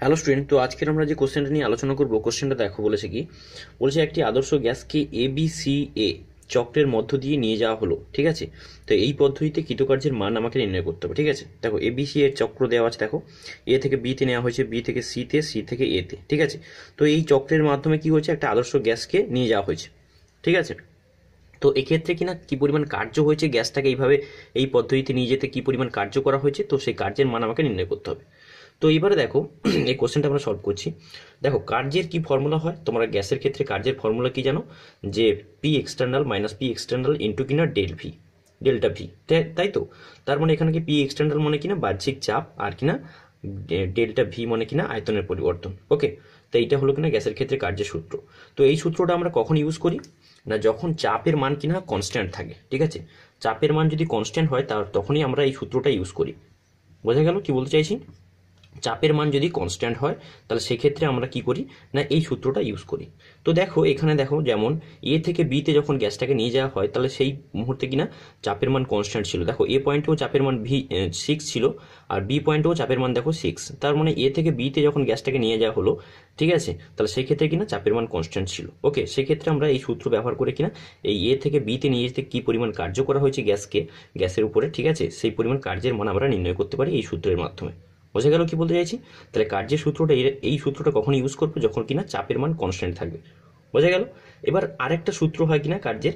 hello student তো আজকের আমরা যে কোশ্চেনটা নিয়ে আলোচনা করবো কোশ্চেনটা দেখো বলেছে কি বলছে একটি আদর্শ গ্যাসকে এ বি সি এ চক্রের মধ্য দিয়ে নিয়ে যাওয়া হলো ঠিক আছে তো এই পদ্ধতিতে কৃতকার্যের মান আমাকে নির্ণয় করতে হবে ঠিক আছে দেখো এ বি সি এর চক্র দেওয়া আছে দেখো এ থেকে বিতে নেওয়া হয়েছে বি থেকে সিতে সি থেকে এতে ঠিক আছে তো এই চক্রের মাধ্যমে কি হয়েছে একটা আদর্শ গ্যাসকে নিয়ে যাওয়া হয়েছে ঠিক আছে তো এক্ষেত্রে কি না কি পরিমাণ কার্য হয়েছে গ্যাসটাকে এইভাবে এই পদ্ধতিতে নিয়ে যেতে কি পরিমাণ কার্য করা হয়েছে তো সেই কার্যের মান আমাকে নির্ণয় করতে হবে তো এবারে দেখো এই কোশ্চেনটা আমরা সলভ করছি দেখো কার্যের কি ফর্মুলা হয় তোমরা গ্যাসের ক্ষেত্রে কার্যের ফর্মুলা কি জানো যে P external minus P external into কিনা ডেল ভি ডেল্টা ভি তাই তো তার মানে এখানে কি পি এক্সটার্নাল মানে কিনা বাহ্যিক চাপ আর কিনা ডেল্টা ভি মানে কিনা আয়তনের পরিবর্তন ওকে তো এইটা হলো কিনা গ্যাসের ক্ষেত্রে কার্যের সূত্র তো এই সূত্রটা আমরা কখন ইউজ করি না যখন চাপের মান কিনা কনস্ট্যান্ট থাকে ঠিক আছে চাপের মান যদি কনস্ট্যান্ট হয় তার তখনই আমরা এই সূত্রটা ইউজ করি বোঝা গেল কি বলতে চাইছি চাপের মান যদি কনস্ট্যান্ট হয় তাহলে সেক্ষেত্রে আমরা কি করি না এই সূত্রটা ইউজ করি তো দেখো এখানে দেখো যেমন এ থেকে বিতে যখন গ্যাসটাকে নিয়ে যাওয়া হয় তাহলে সেই মুহূর্তে কিনা চাপের মান কনস্ট্যান্ট ছিল দেখো এ পয়েন্টেও চাপের মান ভি সিক্স ছিল আর বি পয়েন্টেও চাপের মান দেখো সিক্স তার মানে এ থেকে বিতে যখন গ্যাসটাকে নিয়ে যাওয়া হলো ঠিক আছে তাহলে সেক্ষেত্রে কিনা চাপের মান কনস্ট্যান্ট ছিল ওকে সেক্ষেত্রে আমরা এই সূত্র ব্যবহার করে কিনা এই এ থেকে বিতে নিয়ে যেতে কী পরিমাণ কার্য করা হয়েছে গ্যাসকে গ্যাসের উপরে ঠিক আছে সেই পরিমাণ কার্যের মান আমরা নির্ণয় করতে পারি এই সূত্রের মাধ্যমে বোঝা গেল কি বলতে চাইছি তাহলে কার্যের সূত্রটা এই সূত্রটা কখন ইউজ করবে যখন কিনা চাপের মান কনস্ট্যান্ট থাকবে বোঝা গেল এবার আরেকটা সূত্র হয় কিনা কার্যের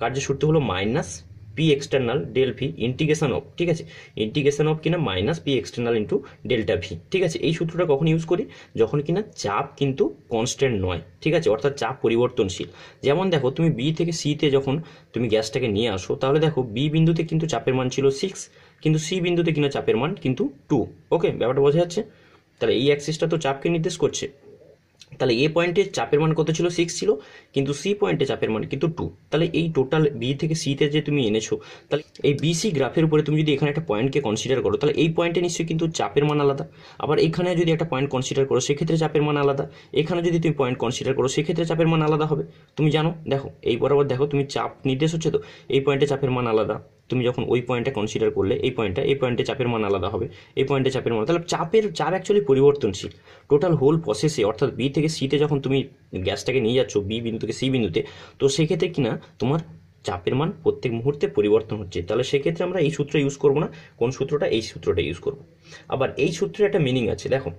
কার্যের সূত্র হলো minus P external del V integration of ঠিক আছে ইন্টিগ্রেশন অফ কিনা minus P external into delta V ঠিক আছে এই সূত্রটা কখন ইউজ করি যখন কিনা চাপ কিন্তু কনস্ট্যান্ট নয় ঠিক আছে অর্থাৎ চাপ পরিবর্তনশীল যেমন দেখো তুমি বি থেকে সিতে যখন তুমি গ্যাসটাকে নিয়ে আসো তাহলে দেখো বি বিন্দুতে কিন্তু চাপের মান ছিল সিক্স কিন্তু সি বিন্দুতে কিনা চাপের মান কিন্তু টু ওকে ব্যাপারটা বোঝা যাচ্ছে তাহলে এই অ্যাক্সিসটা তো চাপকে নির্দেশ করছে তাহলে এ পয়েন্টে চাপের মান কত ছিল সিক্স ছিল কিন্তু সি পয়েন্টে চাপের মান কিন্তু টু তাহলে এই টোটাল বি থেকে সিতে যে তুমি এনেছো তাহলে এই বিসি গ্রাফের উপরে তুমি যদি এখানে একটা পয়েন্টকে কনসিডার করো তাহলে এই পয়েন্টে নিশ্চয়ই কিন্তু চাপের মান আলাদা আবার এখানে যদি একটা পয়েন্ট কনসিডার করো সেক্ষেত্রে চাপের মান আলাদা এখানে যদি তুমি পয়েন্ট কনসিডার করো সেক্ষেত্রে চাপের মান আলাদা হবে তুমি জানো দেখো এই বরাবর দেখো তুমি চাপ নির্দেশ হচ্ছে তো এই পয়েন্টে চাপের মান আলাদা তুমি যখন ওই পয়েন্টটা কনসিডার করলে এই পয়েন্টটা এই পয়েন্টে চাপের মান আলাদা হবে এই পয়েন্টে চাপের মান তাহলে চাপের চাপ অ্যাকচুয়ালি পরিবর্তনশীল টোটাল হোল প্রসেসে অর্থাৎ বি থেকে সিতে যখন তুমি গ্যাসটাকে নিয়ে যাচ্ছ বি বিন্দু থেকে সি বিন্দুতে তো সেক্ষেত্রে কিনা তোমার চাপের মান প্রত্যেক মুহূর্তে পরিবর্তন হচ্ছে তাহলে সেক্ষেত্রে আমরা এই সূত্র ইউজ করবো না কোন সূত্রটা এই সূত্রটা ইউজ করবো আবার এই সূত্রের একটা মিনিং আছে দেখো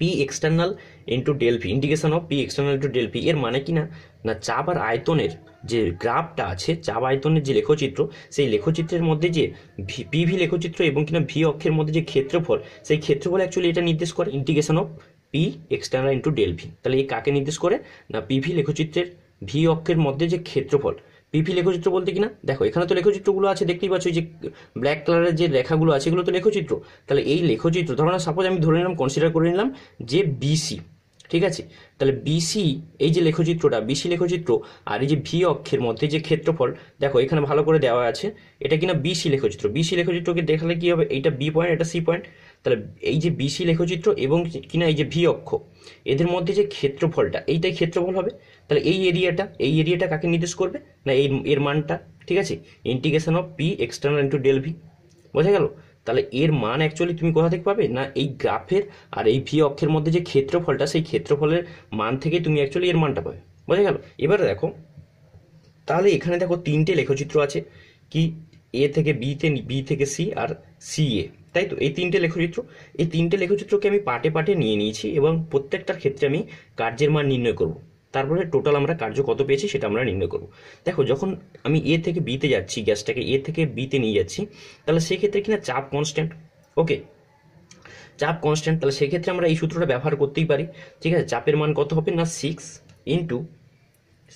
P external into del V indication of P external into del V এর মানে কি না না চাপ আর আয়তনের যে গ্রাফটা আছে চাপ আয়তনের যে লেখচিত্র সেই লেখচিত্রের মধ্যে যে ভি পি ভি লেখচিত্র এবং কিনা ভি অক্ষের মধ্যে যে ক্ষেত্রফল সেই ক্ষেত্রফল অ্যাকচুয়ালি এটা নির্দেশ করে indication of P external into del V তাহলে এই কাকে নির্দেশ করে না পিভি লেখচিত্রের ভি অক্ষের মধ্যে যে ক্ষেত্রফল পিপি লেখচিত্র বলতে কিনা দেখো এখানে তো লেখচিত্রগুলো আছে দেখতেই পাচ্ছ যে ব্ল্যাক কালারের যে রেখাগুলো আছে এগুলো তো লেখচিত্র তাহলে এই লেখচিত্র ধরো না সাপোজ আমি ধরে নিলাম কনসিডার করে নিলাম যে বিসি ঠিক আছে তাহলে বিসি এই যে লেখচিত্রটা বিসি লেখচিত্র আর এই যে ভি অক্ষের মধ্যে যে ক্ষেত্রফল দেখো এখানে ভালো করে দেওয়া আছে এটা কিনা বিসি লেখচিত্র বিসি লেখচিত্রকে দেখালে কী হবে এইটা বি পয়েন্ট এটা সি পয়েন্ট তাহলে এই যে বিসি লেখচিত্র এবং কিনা এই যে ভি অক্ষ এদের মধ্যে যে ক্ষেত্রফলটা এইটাই ক্ষেত্রফল হবে তাহলে এই এরিয়াটা এই এরিয়াটা কাকে নির্দেশ করবে না এই এর মানটা ঠিক আছে integration of P external into del V বোঝা গেল তাহলে এর মান অ্যাকচুয়ালি তুমি কোথা থেকে পাবে না এই গ্রাফের আর এই ভি অক্ষের মধ্যে যে ক্ষেত্রফলটা সেই ক্ষেত্রফলের মান থেকে তুমি অ্যাকচুয়ালি এর মানটা পাবে বোঝা গেল এবার দেখো তাহলে এখানে দেখো তিনটে লেখচিত্র আছে কি এ থেকে বিতে বি থেকে সি আর সি এ তাই তো এই তিনটে লেখচিত্র এই তিনটে লেখচিত্রকে আমি পাটে পাটে নিয়ে নিয়েছি এবং প্রত্যেকটার ক্ষেত্রে আমি কার্যের মান নির্ণয় করব তারপরে টোটাল আমরা কার্য কত পেয়েছি সেটা আমরা নির্ণয় করব দেখো যখন আমি এ থেকে বিতে যাচ্ছি গ্যাসটাকে এ থেকে বিতে নিয়ে যাচ্ছি তাহলে সেক্ষেত্রে কিনা চাপ কনস্ট্যান্ট ওকে চাপ কনস্ট্যান্ট তাহলে সেক্ষেত্রে আমরা এই সূত্রটা ব্যবহার করতেই পারি ঠিক আছে চাপের মান কত হবে না সিক্স ইন্টু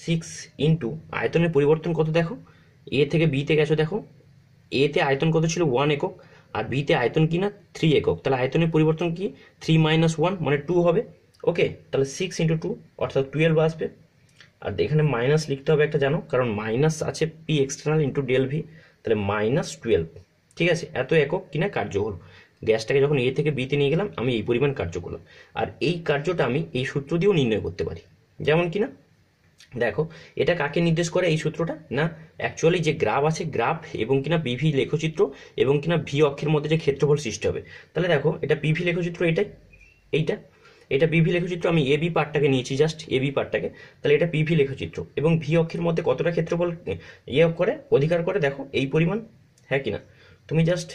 সিক্স ইন্টু আয়তনের পরিবর্তন কত দেখো এ থেকে বিতে গেছো দেখো এতে আয়তন কত ছিল ওয়ান একক আর বিতে আয়তন কি না থ্রি একক তাহলে আয়তনের পরিবর্তন কি থ্রি মাইনাস ওয়ান মানে টু হবে ওকে তাহলে সিক্স ইন্টু টু অর্থাৎ টুয়েলভ আসবে আর এখানে মাইনাস লিখতে হবে একটা জানো কারণ মাইনাস আছে P external into del V তাহলে মাইনাস টুয়েলভ ঠিক আছে এত একক কিনা কার্য হলো গ্যাসটাকে যখন এ থেকে বিতে নিয়ে গেলাম আমি এই পরিমাণ কার্য করলাম আর এই কার্যটা আমি এই সূত্র দিয়েও নির্ণয় করতে পারি যেমন কিনা দেখো এটা কাকে নির্দেশ করে এই সূত্রটা না অ্যাকচুয়ালি যে গ্রাফ আছে গ্রাফ এবং কিনা বিভি লেখচিত্র এবং কিনা ভি অক্ষের মধ্যে যে ক্ষেত্রফল সৃষ্টি হবে তাহলে দেখো এটা বিভি লেখচিত্র এটাই এইটা এটা বিভি লেখচিত্র আমি এবি পার্টটাকে নিয়েছি জাস্ট এবি পার্টটাকে তাহলে এটা পিভি লেখচিত্র এবং ভি অক্ষের মধ্যে কতটা ক্ষেত্রফল ইয়ে করে অধিকার করে দেখো এই পরিমাণ হ্যাঁ কিনা তুমি জাস্ট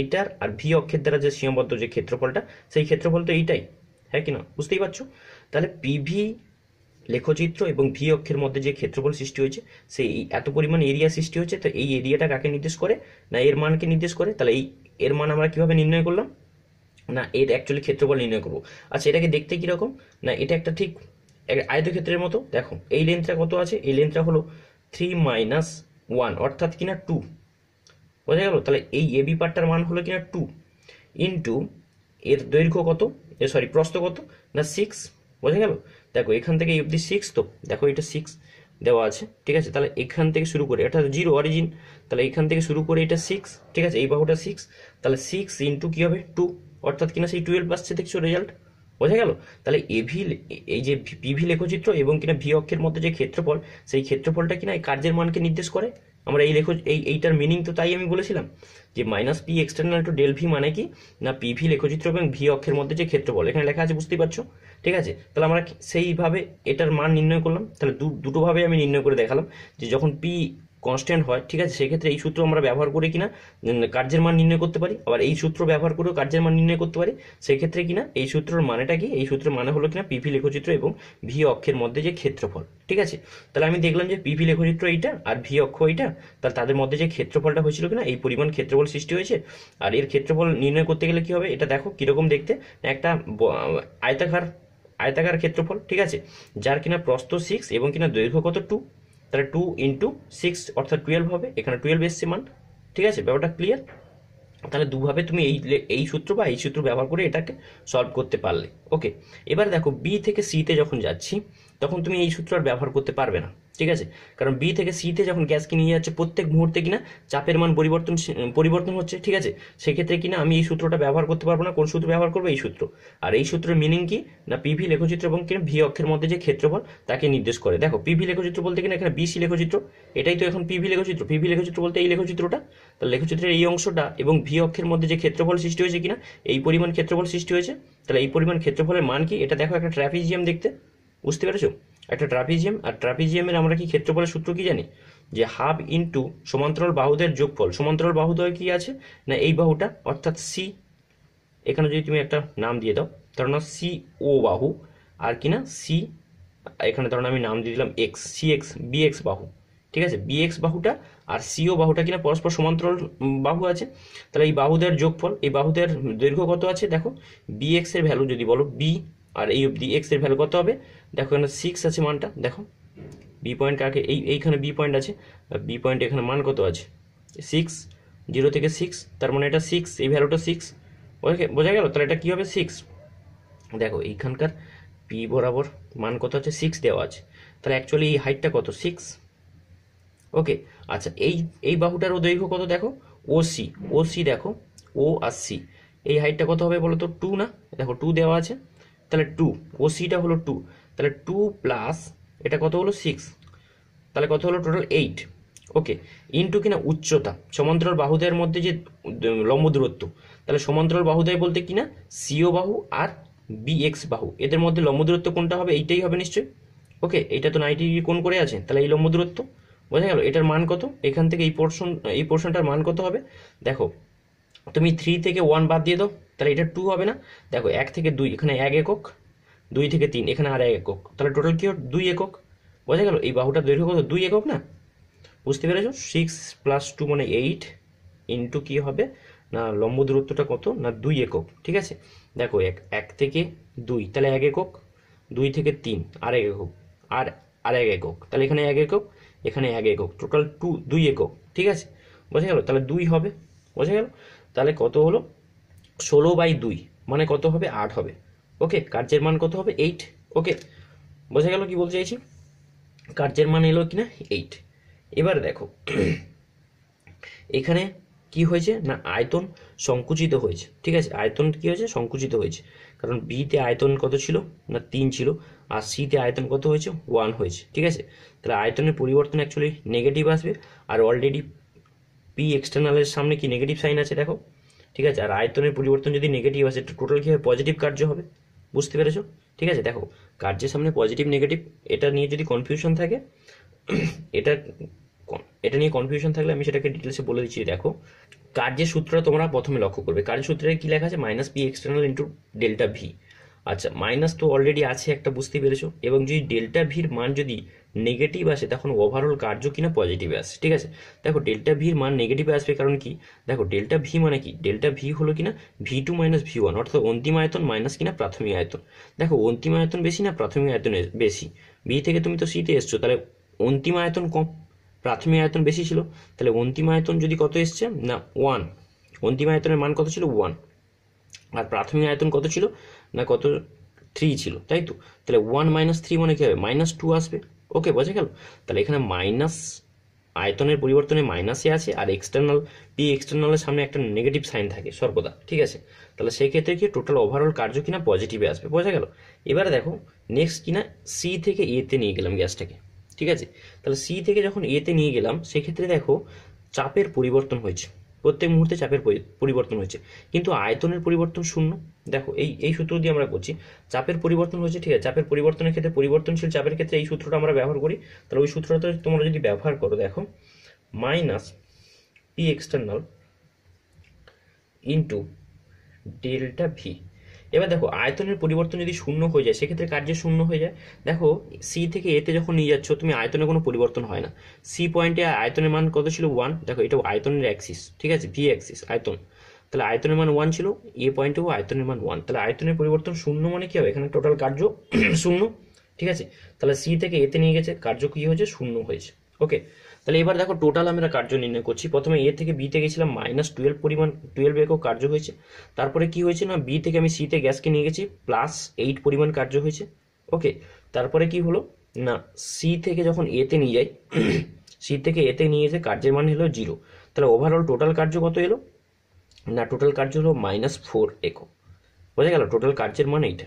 এটার আর ভি অক্ষের দ্বারা যে সীমাবদ্ধ যে ক্ষেত্রফলটা সেই ক্ষেত্রফল তো এইটাই হ্যাঁ কিনা বুঝতেই পারছো তাহলে পিভি লেখচিত্র এবং ভি অক্ষের মধ্যে যে ক্ষেত্রফল সৃষ্টি হয়েছে সেই এত পরিমাণ এরিয়া সৃষ্টি হয়েছে তো এই এরিয়াটা কাকে নির্দেশ করে না এর মানকে নির্দেশ করে তাহলে এই এর মান আমরা কিভাবে নির্ণয় করলাম না এর অ্যাকচুয়ালি ক্ষেত্রফল নির্ণয় করবো আচ্ছা এটাকে দেখতে কীরকম না এটা একটা ঠিক আয়তক্ষেত্রের মতো দেখো এই লেন্থটা কত আছে এই লেন্থটা হলো থ্রি মাইনাস ওয়ান অর্থাৎ কিনা টু বোঝা গেল তাহলে এই এবি পার্টটার মান হলো কিনা টু ইন্টু এর দৈর্ঘ্য কত এ সরি প্রস্ত কত না সিক্স বোঝা গেল দেখো এখান থেকে এফ সিক্স তো দেখো এটা সিক্স দেওয়া আছে ঠিক আছে তাহলে এখান থেকে শুরু করে এটা জিরো অরিজিন তাহলে এখান থেকে শুরু করে এটা সিক্স ঠিক আছে এই বাহুটা সিক্স তাহলে সিক্স ইন্টু কী হবে টু অর্থাৎ কিনা সেই টুয়েলভ আসছে দেখছো রেজাল্ট বোঝা গেল তাহলে এভি এই যে পিভি লেখচিত্র এবং কিনা ভি অক্ষের মধ্যে যে ক্ষেত্রফল সেই ক্ষেত্রফলটা কিনা এই কার্যের মানকে নির্দেশ করে আমরা এই লেখ এই এইটার মিনিং তো তাই আমি বলেছিলাম যে minus P external to del V মানে কি না পিভি লেখচিত্র এবং ভি অক্ষের মধ্যে যে ক্ষেত্রফল এখানে লেখা আছে বুঝতেই পারছো ঠিক আছে তাহলে আমরা সেইভাবে এটার মান নির্ণয় করলাম তাহলে দুটোভাবে আমি নির্ণয় করে দেখালাম যে যখন পি কনস্ট্যান্ট হয় ঠিক আছে সেক্ষেত্রে এই সূত্র আমরা ব্যবহার করে কিনা কার্যের মান নির্ণয় করতে পারি আবার এই সূত্র ব্যবহার করেও কার্যের মান নির্ণয় করতে পারি সেক্ষেত্রে কিনা এই সূত্রের মানেটা কি এই সূত্রের মানে হলো কিনা পিভি লেখচিত্র এবং ভি অক্ষের মধ্যে যে ক্ষেত্রফল ঠিক আছে তাহলে আমি দেখলাম যে পিভি লেখচিত্র এইটা আর ভি অক্ষ এইটা তাহলে তাদের মধ্যে যে ক্ষেত্রফলটা হয়েছিল কিনা এই পরিমাণ ক্ষেত্রফল সৃষ্টি হয়েছে আর এর ক্ষেত্রফল নির্ণয় করতে গেলে কি হবে এটা দেখো কীরকম দেখতে একটা আয়তাকার আয়তাকার ক্ষেত্রফল ঠিক আছে যার কিনা প্রস্থ সিক্স এবং কিনা দৈর্ঘ্য কত টু তাহলে টু ইন্টু সিক্স অর্থাৎ টুয়েলভ হবে এখানে টুয়েলভ এসছে মান ঠিক আছে ব্যাপারটা ক্লিয়ার তাহলে দুভাবে তুমি এই এই সূত্র বা এই সূত্র ব্যবহার করে এটাকে সলভ করতে পারলে ওকে এবার দেখো বি থেকে সিতে যখন যাচ্ছি তখন তুমি এই সূত্র আর ব্যবহার করতে পারবে না ঠিক আছে কারণ বি থেকে সিতে যখন গ্যাসকে নিয়ে যাচ্ছে প্রত্যেক মুহূর্তে কিনা চাপের মান পরিবর্তন পরিবর্তন হচ্ছে ঠিক আছে সেক্ষেত্রে কিনা আমি এই সূত্রটা ব্যবহার করতে পারবো না কোন সূত্র ব্যবহার করবো এই সূত্র আর এই সূত্রের মিনিং কি না পিভি লেখচিত্র এবং কিনা ভি অক্ষের মধ্যে যে ক্ষেত্রফল তাকে নির্দেশ করে দেখো পিভি লেখচিত্র বলতে কিনা এখানে বিসি লেখচিত্র এটাই তো এখন পিভি লেখচিত্র পিভি লেখচিত্র বলতে এই লেখচিত্রটা তো লেখচিত্রের এই অংশটা এবং ভি অক্ষের মধ্যে যে ক্ষেত্রফল সৃষ্টি হয়েছে কিনা এই পরিমাণ ক্ষেত্রফল সৃষ্টি হয়েছে তাহলে এই পরিমাণ ক্ষেত্রফলের মান কি এটা দেখো একটা ট্র্যাপিজিয়াম দেখতে বুঝতে পেরেছো একটা ট্রাপিজিয়াম আর ট্রাপিজিয়ামের আমরা কি ক্ষেত্রফলের সূত্র কি জানি যে হাফ ইন্টু সমান্তরাল বাহুদের যোগফল সমান্তরাল বাহুদয় কি আছে না এই বাহুটা অর্থাৎ সি এখানে যদি তুমি একটা নাম দিয়ে দাও ধরো না সি ও বাহু আর কি না সি এখানে ধরো আমি নাম দিয়ে দিলাম X C X B X বাহু ঠিক আছে বি এক্স বাহুটা আর সিও বাহুটা কিনা পরস্পর সমান্তরাল বাহু আছে তাহলে এই বাহুদের যোগফল এই বাহুদের দৈর্ঘ্য কত আছে দেখো বি এক্স এর ভ্যালু যদি বলো বি আর এই অব্দি এক্স এর ভ্যালু কত হবে দেখো এখানে সিক্স আছে মানটা দেখো বি পয়েন্ট কাকে এই এইখানে বি পয়েন্ট আছে বি পয়েন্ট এখানে মান কত আছে সিক্স জিরো থেকে সিক্স তার মানে এটা সিক্স এই ভ্যালুটা সিক্স ওকে বোঝা গেল তাহলে এটা কী হবে সিক্স দেখো এইখানকার পি বরাবর মান কত আছে সিক্স দেওয়া আছে তাহলে অ্যাকচুয়ালি এই হাইটটা কত সিক্স ওকে আচ্ছা এই এই বাহুটারও দৈর্ঘ্য কত দেখো ও সি ও সি দেখো ও আর সি এই হাইটটা কত হবে বলো তো টু না দেখো টু দেওয়া আছে তাহলে টু ও সিটা হলো টু তাহলে টু প্লাস এটা কত হলো সিক্স তাহলে কত হলো টোটাল এইট ওকে ইনটু কিনা উচ্চতা সমান্তরাল বাহুদের মধ্যে যে লম্ব দূরত্ব তাহলে সমান্তরাল বাহুদয় বলতে কিনা সিও বাহু আর বি এক্স বাহু এদের মধ্যে লম্ব দূরত্ব কোনটা হবে এইটাই হবে নিশ্চয়ই ওকে এটা তো নাইনটি ডিগ্রি কোন করে আছে তাহলে এই লম্ব দূরত্ব বোঝা গেল এটার মান কত এখান থেকে এই পোর্শন এই পোর্শনটার মান কত হবে দেখো তুমি থ্রি থেকে ওয়ান বাদ দিয়ে দাও তাহলে এটা টু হবে না দেখো এক থেকে দুই এখানে এক একক দুই থেকে তিন এখানে আর এক একক তাহলে টোটাল কী দুই একক বোঝা গেল এই বাহুটা দৈর্ঘ্য কত দুই একক না বুঝতে পেরেছ সিক্স প্লাস টু মানে এইট ইন্টু কী হবে না লম্ব দূরত্বটা কত না দুই একক ঠিক আছে দেখো এক এক থেকে দুই তাহলে এক একক দুই থেকে তিন আর এক একক আর আর এক একক তাহলে এখানে এক একক এখানে এক একক টোটাল টু দুই একক ঠিক আছে বোঝা গেল তাহলে দুই হবে বোঝা গেল তাহলে কত হলো ষোলো বাই দুই মানে কত হবে আট হবে ওকে কার্যের মান কত হবে এইট ওকে বোঝা গেল কি বলতে চাইছি কার্যের মান এলো কিনা এইট এবার দেখো এখানে কি হয়েছে না আয়তন সংকুচিত হয়েছে ঠিক আছে আয়তন কি হয়েছে সংকুচিত হয়েছে কারণ বিতে আয়তন কত ছিল না তিন ছিল আর সিতে আয়তন কত হয়েছে ওয়ান হয়েছে ঠিক আছে তাহলে আয়তনের পরিবর্তন অ্যাকচুয়ালি নেগেটিভ আসবে আর অলরেডি পি এক্সটার্নালের সামনে কি নেগেটিভ সাইন আছে দেখো ঠিক আছে আর আয়তনের পরিবর্তন যদি নেগেটিভ আসে টোটাল কী হবে পজিটিভ কার্য হবে বুঝতে পেরেছো ঠিক আছে দেখো কার্যের সামনে পজিটিভ নেগেটিভ এটা নিয়ে যদি কনফিউশন থাকে এটা এটা নিয়ে কনফিউশন থাকলে আমি সেটাকে ডিটেলসে বলে দিচ্ছি দেখো কার্যের সূত্র তোমরা প্রথমে লক্ষ্য করবে কার্যের সূত্রে কী লেখা আছে minus P external into delta V আচ্ছা মাইনাস তো অলরেডি আছে একটা বুঝতে পেরেছো এবং যদি ডেল্টা ভির মান যদি নেগেটিভ আসে তখন ওভারঅল কার্য কিনা পজিটিভে আসে ঠিক আছে দেখো ডেল্টা ভির মান নেগেটিভে আসবে কারণ কি দেখো ডেল্টা ভি মানে কি ডেল্টা ভি হলো কিনা V two minus V one অর্থাৎ অন্তিম আয়তন মাইনাস কিনা প্রাথমিক আয়তন দেখো অন্তিম আয়তন বেশি না প্রাথমিক আয়তন বেশি ভি থেকে তুমি তো সিতে এসছো তাহলে অন্তিম আয়তন কম প্রাথমিক আয়তন বেশি ছিল তাহলে অন্তিম আয়তন যদি কত এসছে না ওয়ান অন্তিম আয়তনের মান কত ছিল ওয়ান আর প্রাথমিক আয়তন কত ছিল না কত থ্রি ছিল তাই তো তাহলে ওয়ান মাইনাস থ্রি মানে কী হবে মাইনাস টু আসবে ওকে বোঝা গেল তাহলে এখানে মাইনাস আয়তনের পরিবর্তনে মাইনাসে আছে আর এক্সটার্নাল পি এক্সটার্নালের সামনে একটা নেগেটিভ সাইন থাকে সর্বদা ঠিক আছে তাহলে সেই ক্ষেত্রে কি টোটাল ওভারঅল কার্য কিনা পজিটিভে আসবে বোঝা গেল এবারে দেখো নেক্সট কিনা সি থেকে এতে নিয়ে গেলাম গ্যাসটাকে ঠিক আছে তাহলে সি থেকে যখন এতে নিয়ে গেলাম সেক্ষেত্রে দেখো চাপের পরিবর্তন হয়েছে প্রত্যেক মুহূর্তে চাপের পরিবর্তন হয়েছে কিন্তু আয়তনের পরিবর্তন শূন্য দেখো এই এই সূত্র দিয়ে আমরা করছি চাপের পরিবর্তন হয়েছে ঠিক আছে চাপের পরিবর্তনের ক্ষেত্রে পরিবর্তনশীল চাপের ক্ষেত্রে এই সূত্রটা আমরা ব্যবহার করি তাহলে ওই সূত্রটা তোমরা যদি ব্যবহার করো দেখো minus P external into delta V এবার দেখো আয়তনের পরিবর্তন যদি শূন্য হয়ে যায় সেক্ষেত্রে কার্য শূন্য হয়ে যায় দেখো সি থেকে এতে যখন নিয়ে যাচ্ছ তুমি আয়তনে কোনো পরিবর্তন হয় না সি পয়েন্টে আয়তনের মান কত ছিল ওয়ান দেখো এটা আয়তনের অ্যাক্সিস ঠিক আছে ভি অ্যাক্সিস আয়তন তাহলে আয়তনের মান ওয়ান ছিল এ পয়েন্টেও আয়তনের মান ওয়ান তাহলে আয়তনের পরিবর্তন শূন্য মানে কী হবে এখানে টোটাল কার্য শূন্য ঠিক আছে তাহলে সি থেকে এতে নিয়ে গেছে কার্য কী হয়েছে শূন্য হয়েছে ওকে তাহলে এবার দেখো টোটাল আমরা কার্য নির্ণয় করছি প্রথমে এ থেকে বিতে গেছিলাম মাইনাস টুয়েলভ পরিমাণ টুয়েলভ একক কার্য হয়েছে তারপরে কি হয়েছে না বি থেকে আমি সিতে গ্যাসকে নিয়ে গেছি প্লাস এইট পরিমাণ কার্য হয়েছে ওকে তারপরে কি হলো না সি থেকে যখন এতে নিয়ে যাই সি থেকে এতে নিয়ে যে কার্যের মান হলো জিরো তাহলে ওভারঅল টোটাল কার্য কত এলো না টোটাল কার্য হলো মাইনাস ফোর একক বোঝা গেল টোটাল কার্যের মান এইটা